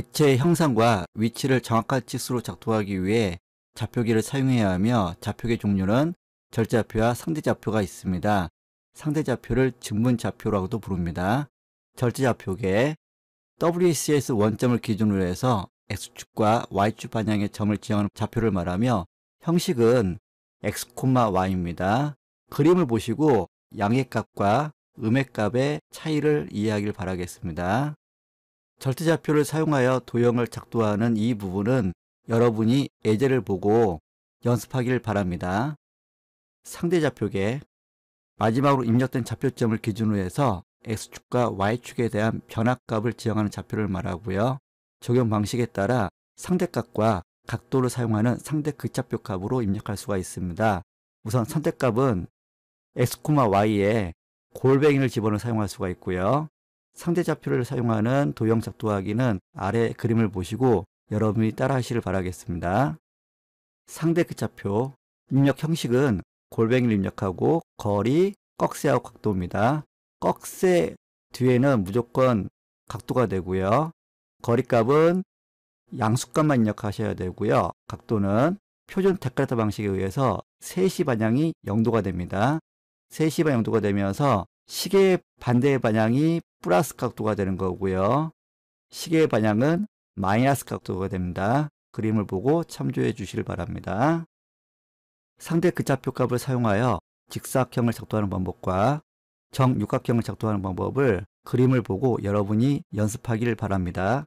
객체의 형상과 위치를 정확한 치수로 작동하기 위해 좌표기를 사용해야 하며 좌표기 종류는 절좌표와 상대좌표가 있습니다. 상대좌표를 증분좌표라고도 부릅니다. 절대좌표계 w s s 원점을 기준으로 해서 X축과 Y축 방향의 점을 지향하는 좌표를 말하며 형식은 X, Y입니다. 그림을 보시고 양의 값과 음의 값의 차이를 이해하길 바라겠습니다. 절대좌표를 사용하여 도형을 작도하는 이 부분은 여러분이 예제를 보고 연습하길 바랍니다. 상대좌표계 마지막으로 입력된 좌표점을 기준으로 해서 X축과 Y축에 대한 변화값을 지정하는 좌표를 말하고요. 적용 방식에 따라 상대값과 각도를 사용하는 상대 극좌표 값으로 입력할 수가 있습니다. 우선 선택값은 X, Y에 골뱅이를 집어넣어 사용할 수가 있고요. 상대좌표를 사용하는 도형 작도하기는 아래 그림을 보시고 여러분이 따라하시길 바라겠습니다. 상대 끝좌표 그 입력 형식은 골뱅이를 입력하고 거리, 꺽쇠하고 각도입니다. 꺽쇠 뒤에는 무조건 각도가 되고요. 거리값은 양수값만 입력하셔야 되고요. 각도는 표준 데크레타 방식에 의해서 3시 반향이 0도가 됩니다. 3시 반 0도가 되면서 시계 반대 반향이 플러스 각도가 되는 거고요. 시계 방향은 마이너스 각도가 됩니다. 그림을 보고 참조해 주시길 바랍니다. 상대 그자표 값을 사용하여 직사각형을 작도하는 방법과 정육각형을 작도하는 방법을 그림을 보고 여러분이 연습하기를 바랍니다.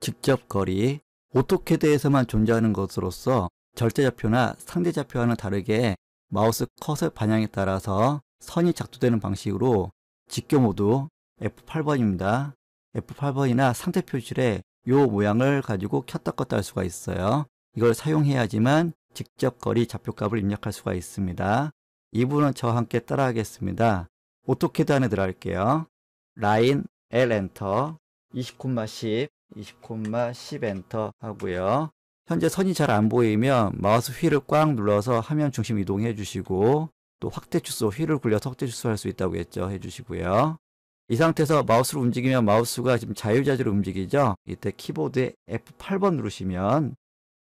직접 거리, 오토캐드에서만 존재하는 것으로서 절대좌표나 상대좌표와는 다르게 마우스 컷의 방향에 따라서 선이 작도되는 방식으로 직교 모두 F8번입니다. F8번이나 상태 표시에 이 모양을 가지고 켰다 껐다 할 수가 있어요. 이걸 사용해야지만 직접 거리 좌표값을 입력할 수가 있습니다. 이 부분은 저와 함께 따라 하겠습니다. 오토캐드 안에 들어갈게요. 라인 L 엔터 20,10 20,10 엔터 하고요. 현재 선이 잘 안 보이면 마우스 휠을 꽉 눌러서 화면 중심 이동해 주시고 또 확대 축소 휠을 굴려서 확대 축소할 수 있다고 했죠. 해 주시고요. 이 상태에서 마우스를 움직이면 마우스가 지금 자유자재로 움직이죠. 이때 키보드에 F8번 누르시면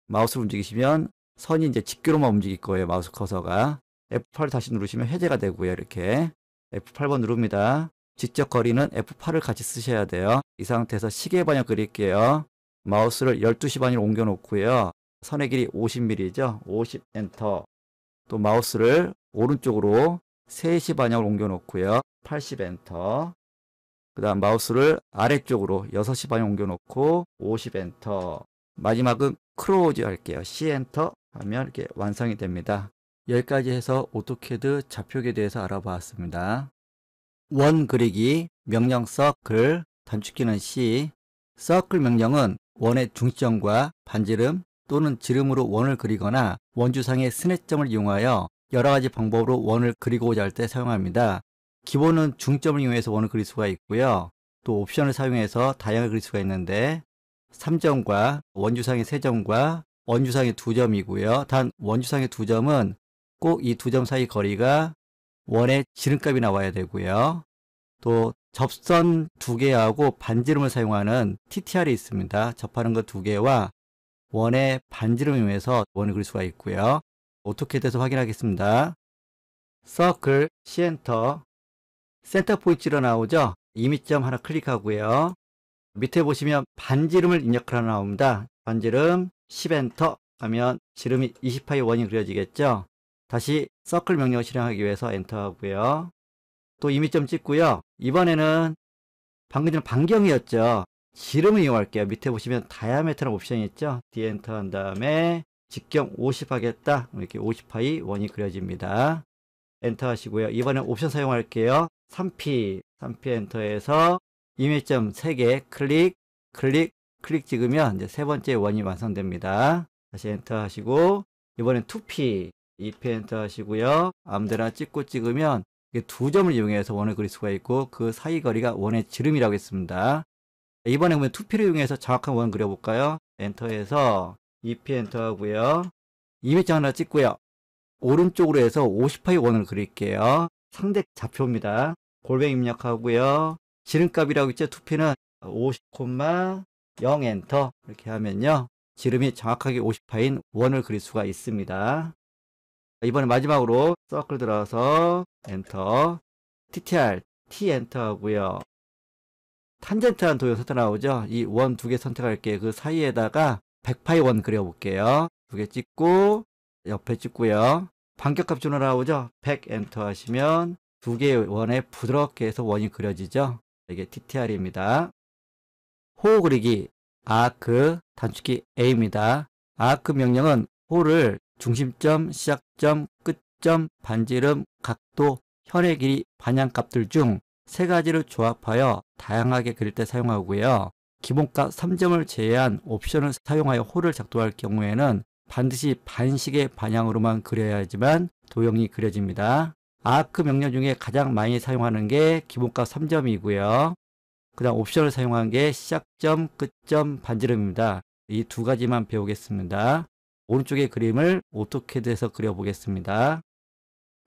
마우스를 움직이시면 선이 이제 직교로만 움직일 거예요. 마우스 커서가. F8을 다시 누르시면 해제가 되고요. 이렇게. F8번 누릅니다. 직접 거리는 F8을 같이 쓰셔야 돼요. 이 상태에서 시계 방향 그릴게요. 마우스를 12시 반으로 옮겨 놓고요. 선의 길이 50mm죠. 50 엔터. 또 마우스를 오른쪽으로 3시 반향을 옮겨 놓고요. 80 엔터. 그 다음 마우스를 아래쪽으로 6시 반에 옮겨놓고 50 엔터 마지막은 크로즈 할게요 C 엔터 하면 이렇게 완성이 됩니다 여기까지 해서 오토캐드 좌표기에 대해서 알아보았습니다원 그리기 명령 서클 단축키는 C 서클 명령은 원의 중점과 반지름 또는 지름으로 원을 그리거나 원주상의 스냅점을 이용하여 여러 가지 방법으로 원을 그리고자 할 때 사용합니다. 기본은 중점을 이용해서 원을 그릴 수가 있고요. 또 옵션을 사용해서 다양하게 그릴 수가 있는데 3점과 원주상의 3점과 원주상의 2점이고요. 단 원주상의 2점은 꼭 이2점 사이 거리가 원의 지름값이 나와야 되고요. 또 접선 2 개하고 반지름을 사용하는 TTR이 있습니다. 접하는 것2 개와 원의 반지름을 이용해서 원을 그릴 수가 있고요. 어떻게 돼서 확인하겠습니다. 서클, 시엔터, 센터 포인트로 나오죠? 이미점 하나 클릭하고요. 밑에 보시면 반지름을 입력하라 나옵니다. 반지름 10엔터 하면 지름이 20파의 원이 그려지겠죠? 다시 서클 명령 을 실행하기 위해서 엔터 하고요. 또 이미점 찍고요. 이번에는 방금 전 반경이었죠. 지름을 이용할게요. 밑에 보시면 다이아메트라는 옵션이 있죠. D 엔터 한 다음에 직경 50 하겠다. 이렇게 50파이 원이 그려집니다. 엔터 하시고요. 이번엔 옵션 사용할게요. 3P, 3P 엔터에서 이미점 3개 클릭, 클릭, 클릭 찍으면 이제 세 번째 원이 완성됩니다. 다시 엔터 하시고, 이번엔 2P, 2P 엔터 하시고요. 아무데나 찍고 찍으면 두 점을 이용해서 원을 그릴 수가 있고, 그 사이 거리가 원의 지름이라고 했습니다. 이번에 보면 2P를 이용해서 정확한 원 그려볼까요? 엔터해서 2P 엔터 하고요. 이미점 하나 찍고요. 오른쪽으로 해서 50파이 원을 그릴게요. 상대 좌표입니다. 골뱅이 입력하고요. 지름값이라고 있죠. 2피는50,0마 엔터 이렇게 하면요. 지름이 정확하게 50파인 원을 그릴 수가 있습니다. 이번에 마지막으로 서클 들어서 엔터 TTR T 엔터 하고요. 탄젠트한 도형 선택 나오죠. 이 원 두 개 선택할게 요그 사이에다가 100파이 원 그려볼게요. 두 개 찍고 옆에 찍고요. 반격값 전화 나오죠. 100 엔터 하시면 두 개의 원에 부드럽게 해서 원이 그려지죠. 이게 TTR입니다. 호 그리기 아크 그, 단축키 A입니다. 아크 그 명령은 호를 중심점, 시작점, 끝점, 반지름, 각도, 현의 길이, 반향값들 중 세 가지를 조합하여 다양하게 그릴 때 사용하고요. 기본값 3점을 제외한 옵션을 사용하여 홀을 작동할 경우에는 반드시 반식의 반향으로만 그려야지만 도형이 그려집니다. 아크 명령 중에 가장 많이 사용하는 게 기본값 3점이고요. 그 다음 옵션을 사용한 게 시작점, 끝점, 반지름입니다. 이 두 가지만 배우겠습니다. 오른쪽의 그림을 오토캐드에서 그려보겠습니다.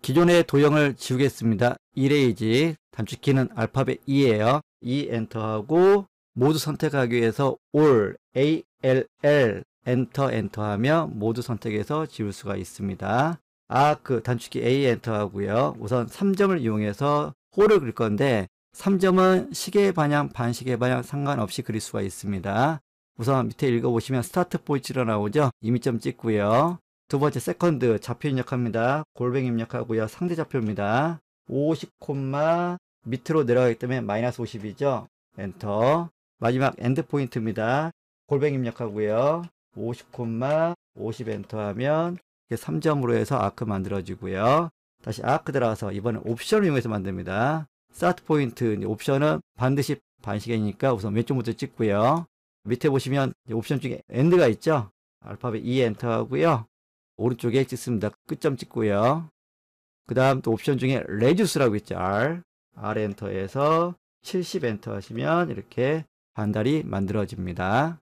기존의 도형을 지우겠습니다. 이레이지 단축키는 알파벳 e 에요 E 엔터하고 모두 선택하기 위해서 ALL, A, L, L 엔터 엔터하며 모두 선택해서 지울 수가 있습니다. 아, 그 단축키 A 엔터하고요. 우선 3점을 이용해서 홀을 그릴 건데 3점은 시계 방향, 반시계 방향 상관없이 그릴 수가 있습니다. 우선 밑에 읽어보시면 스타트 포인트로 나오죠. 임미점 찍고요. 두 번째 세컨드 좌표 입력합니다. 골뱅이 입력하고요. 상대 좌표입니다. 50, 콤마 밑으로 내려가기 때문에 마이너스 50이죠. 엔터. 마지막 엔드 포인트입니다. 골뱅이 입력하고요. 50, 콤마 50 엔터하면 3점으로 해서 아크 만들어지고요 다시 아크 들어가서 이번엔 옵션을 이용해서 만듭니다. 스타트 포인트 옵션은 반드시 반시계니까 우선 왼쪽부터 찍고요. 밑에 보시면 옵션 중에 엔드가 있죠. 알파벳 E 엔터하고요. 오른쪽에 찍습니다. 끝점 찍고요. 그 다음 또 옵션 중에 레듀스라고 있죠. R. R 엔터에서 70 엔터 하시면 이렇게 반달이 만들어집니다.